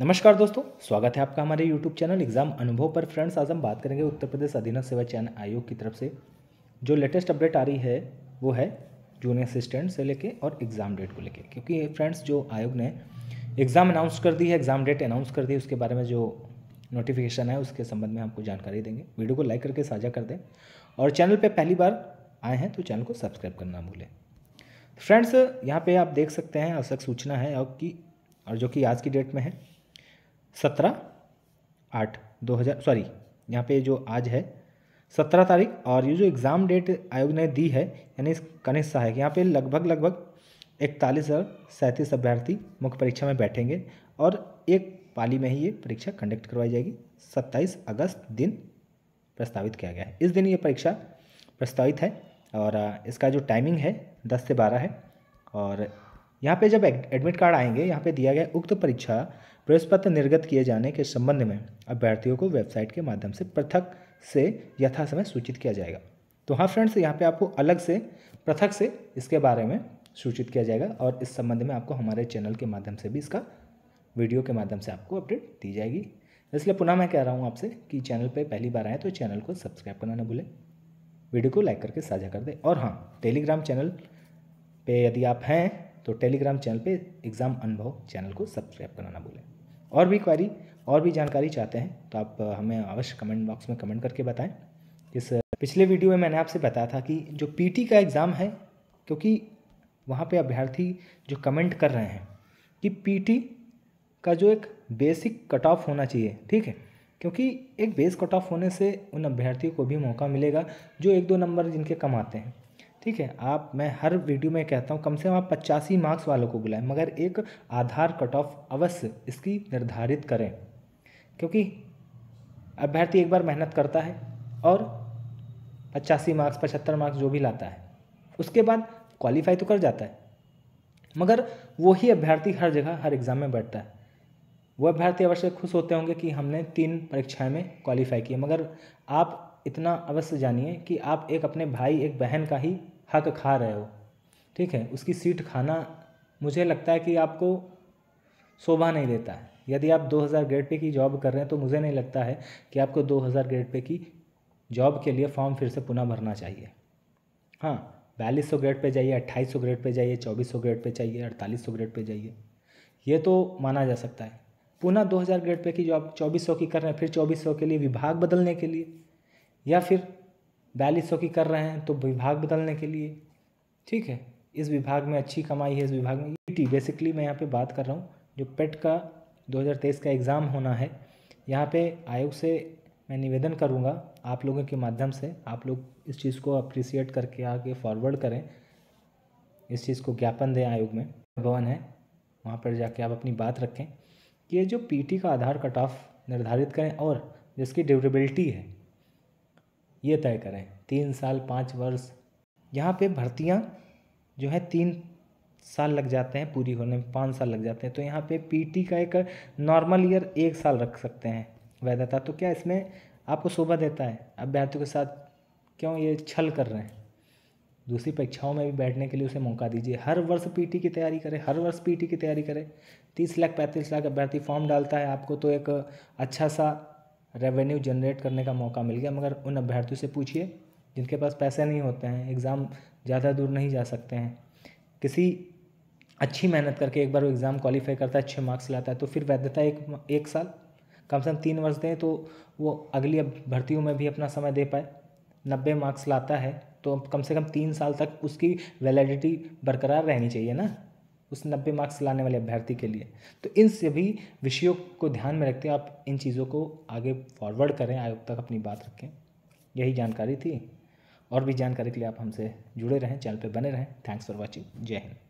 नमस्कार दोस्तों स्वागत है आपका हमारे यूट्यूब चैनल एग्जाम अनुभव पर फ्रेंड्स आज हम बात करेंगे उत्तर प्रदेश अधीन सेवा चयन आयोग की तरफ से जो लेटेस्ट अपडेट आ रही है वो है जूनियर असिस्टेंट से लेके और एग्ज़ाम डेट को लेके क्योंकि फ्रेंड्स जो आयोग ने एग्ज़ाम अनाउंस कर दी है एग्ज़ाम डेट अनाउंस कर दी उसके बारे में जो नोटिफिकेशन है उसके संबंध में आपको जानकारी देंगे वीडियो को लाइक करके साझा कर दें और चैनल पर पहली बार आए हैं तो चैनल को सब्सक्राइब करना भूलें फ्रेंड्स यहाँ पे आप देख सकते हैं आवश्यक सूचना है और की और जो कि आज की डेट में है सत्रह आठ दो हज़ार सॉरी यहाँ पे जो आज है सत्रह तारीख और ये जो एग्ज़ाम डेट आयोग ने दी है यानी कनिष्ठ सहायक यहाँ पे लगभग लगभग इकतालीस हज़ार सैंतीस अभ्यर्थी मुख्य परीक्षा में बैठेंगे और एक पाली में ही ये परीक्षा कंडक्ट करवाई जाएगी सत्ताईस अगस्त दिन प्रस्तावित किया गया है इस दिन ये परीक्षा प्रस्तावित है और इसका जो टाइमिंग है दस से बारह है और यहाँ पे जब एडमिट कार्ड आएंगे यहाँ पे दिया गया उक्त परीक्षा प्रवेश पत्र निर्गत किए जाने के संबंध में अभ्यर्थियों को वेबसाइट के माध्यम से पृथक से यथासमय सूचित किया जाएगा तो हाँ फ्रेंड्स यहाँ पे आपको अलग से पृथक से इसके बारे में सूचित किया जाएगा और इस संबंध में आपको हमारे चैनल के माध्यम से भी इसका वीडियो के माध्यम से आपको अपडेट दी जाएगी इसलिए पुनः मैं कह रहा हूँ आपसे कि चैनल पर पहली बार आएँ तो चैनल को सब्सक्राइब करना ना भूलें वीडियो को लाइक करके साझा कर दें और हाँ टेलीग्राम चैनल पे यदि आप हैं तो टेलीग्राम चैनल पे एग्ज़ाम अनुभव चैनल को सब्सक्राइब करना ना भूलें और भी क्वारी और भी जानकारी चाहते हैं तो आप हमें अवश्य कमेंट बॉक्स में कमेंट करके बताएं इस पिछले वीडियो में मैंने आपसे बताया था कि जो पी का एग्ज़ाम है क्योंकि वहाँ पर अभ्यर्थी जो कमेंट कर रहे हैं कि पी का जो एक बेसिक कट ऑफ होना चाहिए ठीक है क्योंकि एक बेस कट ऑफ होने से उन अभ्यर्थियों को भी मौका मिलेगा जो एक दो नंबर जिनके कम आते हैं ठीक है आप मैं हर वीडियो में कहता हूँ कम से कम आप पचासी मार्क्स वालों को बुलाएं मगर एक आधार कट ऑफ अवश्य इसकी निर्धारित करें क्योंकि अभ्यर्थी एक बार मेहनत करता है और पचासी मार्क्स पचहत्तर मार्क्स जो भी लाता है उसके बाद क्वालिफाई तो कर जाता है मगर वही अभ्यर्थी हर जगह हर एग्ज़ाम में बैठता है वह अभ्यर्थी अवश्य खुश होते होंगे कि हमने तीन परीक्षाएं में क्वालिफाई किए मगर आप इतना अवश्य जानिए कि आप एक अपने भाई एक बहन का ही हक खा रहे हो ठीक है उसकी सीट खाना मुझे लगता है कि आपको शोभा नहीं देता है यदि आप 2000 ग्रेड पे की जॉब कर रहे हैं तो मुझे नहीं लगता है कि आपको 2000 ग्रेड पे की जॉब के लिए फॉर्म फिर से पुनः भरना चाहिए हाँ बयालीस सौ ग्रेड पे जाइए अट्ठाईस सौ ग्रेड पे जाइए चौबीस सौ ग्रेड पे चाहिए अड़तालीस सौ ग्रेड पे जाइए ये तो माना जा सकता है पुनः दो हज़ार ग्रेड पे की जॉब चौबीस सौ की कर रहे हैं फिर चौबीस सौ के लिए विभाग बदलने के लिए या फिर बयालीस सौ की कर रहे हैं तो विभाग बदलने के लिए ठीक है इस विभाग में अच्छी कमाई है इस विभाग में ईटी e बेसिकली मैं यहाँ पे बात कर रहा हूँ जो पेट e का 2023 का एग्ज़ाम होना है यहाँ पे आयोग से मैं निवेदन करूँगा आप लोगों के माध्यम से आप लोग इस चीज़ को अप्रिसिएट करके आगे फॉरवर्ड करें इस चीज़ को ज्ञापन दें आयोग में भवन है वहाँ पर जाके आप अपनी बात रखें कि ये जो पी e का आधार कट ऑफ निर्धारित करें और जिसकी ड्यूरेबिलिटी है ये तय करें तीन साल पाँच वर्ष यहाँ पे भर्तियाँ जो है तीन साल लग जाते हैं पूरी होने में पाँच साल लग जाते हैं तो यहाँ पे पीटी का एक नॉर्मल ईयर एक साल रख सकते हैं वैधता तो क्या इसमें आपको शोभा देता है अभ्यर्थियों के साथ क्यों ये छल कर रहे हैं दूसरी परीक्षाओं में भी बैठने के लिए उसे मौका दीजिए हर वर्ष पीटी की तैयारी करें हर वर्ष पीटी की तैयारी करें तीस लाख पैंतीस लाख अभ्यर्थी फॉर्म डालता है आपको तो एक अच्छा सा रेवेन्यू जनरेट करने का मौका मिल गया मगर उन अभ्यर्थियों से पूछिए जिनके पास पैसे नहीं होते हैं एग्ज़ाम ज़्यादा दूर नहीं जा सकते हैं किसी अच्छी मेहनत करके एक बार वो एग्ज़ाम क्वालिफाई करता है अच्छे मार्क्स लाता है तो फिर वैधता एक एक साल कम से कम तीन वर्ष दें तो वो अगली भर्तियों में भी अपना समय दे पाए नब्बे मार्क्स लाता है तो कम से कम तीन साल तक उसकी वैलिडिटी बरकरार रहनी चाहिए ना उस नब्बे मार्क्स लाने वाले अभ्यर्थी के लिए तो इन सभी विषयों को ध्यान में रखते आप इन चीज़ों को आगे फॉरवर्ड करें आयोग तक अपनी बात रखें यही जानकारी थी और भी जानकारी के लिए आप हमसे जुड़े रहें चैनल पर बने रहें थैंक्स फॉर वॉचिंग जय हिंद